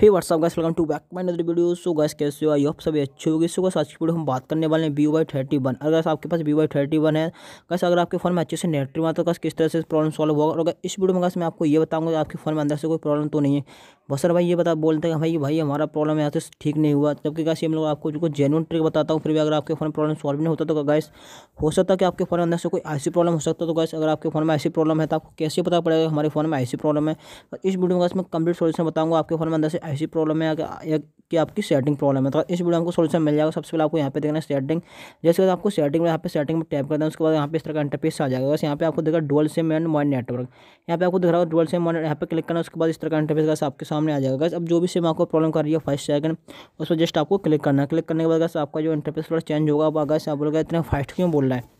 hey what's up guys welcome to back my another video so guys कैसे हो I hope सभी अच्छे होगी सो गैस आज की वीडियो हम बात करने वाले हैं वी वाई थर्टी वन अगर आपके पास वी वाई थर्टी वन है गैस अगर आपके फोन में अच्छे से नेटवर्क आता तो गैस किस तरह से प्रॉब्लम सॉल्व होगा और इस वीडियो में गैस मैं आपको ये बताऊंगा कि आपके फोन में अंदर से कोई प्रॉब्लम तो नहीं है बसर भाई ये बता बोलते हैं भाई भाई हमारा प्रॉब्लम यहाँ से ठीक नहीं हुआ जबकि कैसे हम लोग आपको जो जेनुअन ट्रिक बताता हूँ फिर भी अगर आपके फ़ोन में प्रॉब्लम सॉल्व नहीं होता तो गैस हो सकता है कि आपके फ़ोन अंदर से कोई ऐसी प्रॉब्लम हो सकता है तो गैस अगर आपके फ़ोन में ऐसी प्रॉब्लम है तो आपको कैसे पता पड़ेगा हमारे फ़ोन में ऐसी प्रॉब्लम है तो इस वीडियो में गैस कंप्लीट सोल्यूशन बताऊँगा आपके फ़ोन में अंदर से ऐसी प्रॉब्लम है कि आपकी सेटिंग प्रॉब्लम है तो इस वीडियो में सोल्यूशन मिल जाएगा सबसे पहले आपको यहाँ पे देखना सेटिंग जैसे आपको सेटिंग में यहाँ पे सेटिंग में टैप कर है उसके बाद यहाँ पे इस तरह का इंटरफेस आ जाएगा बस यहाँ पे आपको देखा dual SIM and mobile network यहाँ पे आपको दिख रहा है डुअल सिम यहाँ पे क्लिक करना उसके बाद इस तरह का इंटरफेस आपके साथ सामने आ जाएगा गैस अब जो भी सिम आपको प्रॉब्लम कर रही है फर्स्ट सेकंड उस पर जस्ट आपको क्लिक करना है क्लिक करने के बाद गैस आपका जो इंटरफेस थोड़ा चेंज होगा अब अगर आप बोलेगा इतना फास्ट क्यों बोल रहा है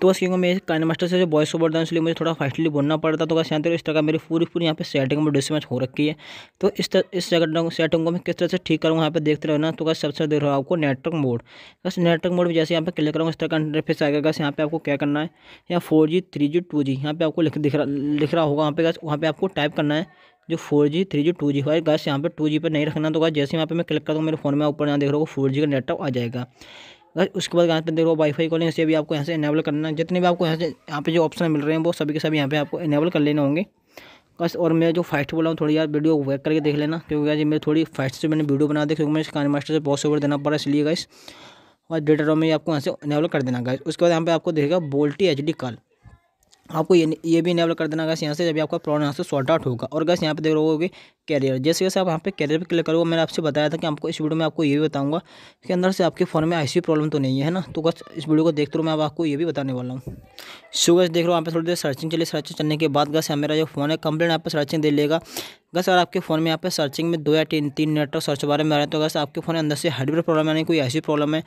तो बस क्योंकि मैं काइन मास्टर से जो वॉइस ओवर था इसलिए मुझे थोड़ा फास्टली बोलना पड़ता तो कैसे इस तरह का मेरी पूरी पूरी यहाँ पे सेटिंग में डिसमैच हो रखी है तो इस तरह इस सेकंड सेटिंग को मैं किस तरह से ठीक करूँगा यहाँ पे देखते रहना तो कैसे सबसे देख रहा आपको नेटवर्क मोड बस नेटवर्क मोड में जैसे यहाँ पे क्लिक करूँगा इस तरह का इंटरफेस आएगा कैसे यहाँ पे आपको क्या करना है यहाँ four G three G two G यहाँ पे आपको लिख दिख रहा लिख रहा होगा वहाँ पे वहाँ पे आपको टाइप करना है जो four G three G two G हुआ है गैस यहाँ पर टू जी पर नहीं रखना तो गैस जैसे यहाँ पर मैं क्लिक करूँगा मेरे फोन में ऊपर यहाँ देख रहा हूँ फोर जी का नेटवर्क आ जाएगा बस उसके बाद यहाँ पर देखो वाईफाई कॉलिंग इसे भी आपको यहाँ से इनेबल करना है जितने भी आपको यहाँ से यहाँ पे जो ऑप्शन मिल रहे हैं वो सभी के सभी यहाँ पे आपको इनेबल कर लेने होंगे बस और मैं जो फास्ट बोला हूँ थोड़ी यार वीडियो वेक करके देख लेना क्योंकि यार मेरी थोड़ी फास्ट से मैंने वीडियो बना दी क्योंकि मैं कान मास्टर से बहुत ओवर देना पड़ा इसलिए गाइस और डेटा में आपको यहाँ से इनेबल कर देना गाइस उसके बाद यहाँ पर आपको देखेगा बोल्टी एच डी कॉल आपको ये ये भी इनेबल कर देना गैस यहाँ से जब आपका प्रॉब्लम यहाँ से सॉर्ट आउट होगा और गैस यहाँ पे देख रहे होगी कैरियर जैसे जैसे आप यहाँ पे कैरियर पे क्लिक करोगे मैंने आपसे बताया था कि आपको इस वीडियो में आपको ये भी बताऊंगा कि अंदर से आपके फ़ोन में ऐसी प्रॉब्लम तो नहीं है ना तो बस इस वीडियो को देखते रहो मैं आपको ये भी बताने वाला हूँ सो गैस देख रहा हूँ यहाँ थोड़ी देर सर्चिंग चले सर्चिंग चलने के बाद गैस मेरा जो फ़ोन है कंप्लेन यहाँ पर सर्चिंग दे लेगा गैस अगर आपके फ़ोन में यहाँ पे सर्चिंग में दो या तीन तीन नेटवर्क सर्च बारे में आ रहे हैं तो गैस आपके फ़ोन में अंदर से हार्डवेयर प्रॉब्लम यानी कोई ऐसी प्रॉब्लम है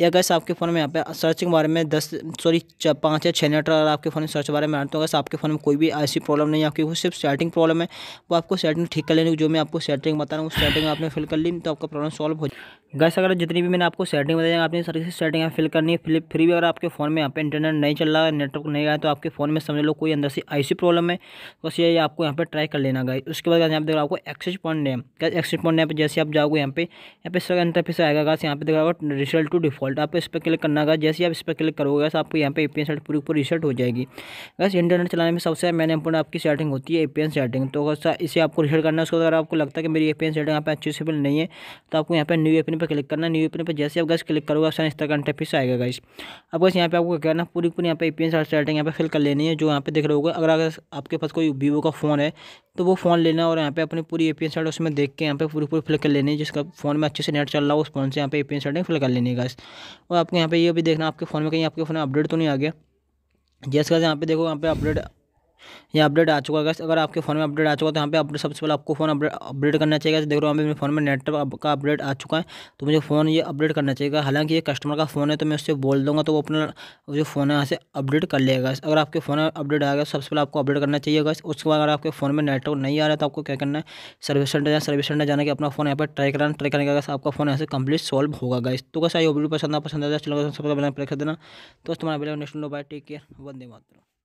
या गस आपके फ़ोन में यहाँ पे सर्चिंग बारे में दस सॉरी पाँच या छः नेटवर्क अगर आपके फ़ोन में सर्च बारे में आ रहे हैं तो अगर आपके फ़ोन में कोई भी ऐसी प्रॉब्लम नहीं है आपकी वो सिर्फ सेटिंग प्रॉब्लम है वो आपको सेटिंग ठीक कर लेनी जो मैं आपको सेटिंग बता रहा हूँ उस सेटिंग आपने फिल कर ली तो आपका प्रॉब्लम सॉल्व हो जाए गैस अगर जितनी भी मैंने आपको सेटिंग बताई आपने सारी से सेटिंग यहाँ फिल करनी है फिर फिर भी अगर आपके फ़ोन में यहाँ पे इंटरनेट नहीं चल रहा है नेटवर्क नहीं आया तो आपके फ़ोन में समझ लो कोई अंदर से आईसी प्रॉब्लम है तो बस ये आपको यहाँ पे ट्राई कर लेना गाइस उसके बाद यहाँ पर देखो आपको access point name guys access point name पर जैसे आप जाओगे यहाँ पे यहाँ पे सर इंटरफेस आएगा गैस यहाँ पे देखा रिजल्ट टू डिफॉल्ट आपको इस पर क्लिक करना गा जैसे आप इस पर क्लिक करोगे गैस आपको यहाँ पे ए सेट पूरी पूरी रिसल्ट हो जाएगी बस इंटरनेट चलाने में सबसे मैंने इंपोर्ट आपकी सेटिंग होती है ए पी सेटिंग तो इसे आपको रिसल्ट करना है उसके अगर आपको लगता है कि मेरी ए पी सेटिंग यहाँ पे अच्छी से नहीं है तो आपको यहाँ पे न्यू ए ओपन पर क्लिक करना न्यू ओपन पर जैसे आप गैस क्लिक करोगे ऑप्शन इस तरह का इंटरफेस आएगा गाइस अब बस यहाँ पे आपको क्या करना पूरी पूरी यहाँ पे पी एन सेटिंग यहाँ पे फिल कर लेनी है जो यहाँ पे देख रहे होगा अगर अगर आपके पास कोई वीवो का फ़ोन है तो वो फ़ोन लेना और यहाँ पे अपनी पूरी ए पी एन उसमें देख के यहाँ पे पूरी पूरी फिल कर लेनी है जिसका फ़ोन में अच्छे से नेट चल रहा हो उस फ़ोन से यहाँ पे ए पी एन फिल कर लेनी है गाइस और आपको यहाँ पे ये भी देखना आपके फ़ोन में कहीं आपके फ़ोन में अपडेट तो नहीं आ गया जैसे यहाँ पे देखो यहाँ पे अपडेट ये अपडेट आ चुका है अगर आपके फ़ोन में अपडेट आ चुका है तो यहाँ पे अपडेट सबसे पहले आपको फ़ोन अपडेट करना चाहिए देख रहा हूँ मेरे फ़ोन में नेटवर्क का अपडेट आ चुका है तो मुझे फ़ोन ये अपडेट करना चाहिए हालांकि ये कस्टमर का फ़ोन है तो मैं उससे बोल दूँगा तो वो अपना जो फ़ोन है यहाँ से अपडेट कर लेगा अगर आपके फ़ोन में अपडेट आएगा तो सबसे पहले आपको अपडेट करना चाहिए उसके बाद अगर आपके फ़ोन में नेटवर्क नहीं आ रहा तो आपको क्या करना है सर्विस सेंटर या सर्विस सेंटर जाना कि अपना फ़ोन यहाँ पर ट्राई करना ट्राई करने का आपका फ़ोन यहाँ से कंप्लीट सॉल्व होगा गैस तो कैसा ये वीडियो पसंद आ पसंद आया चलो सबसे पहले कर देना तो तुम्हारा टेक केयर वंदे मातरम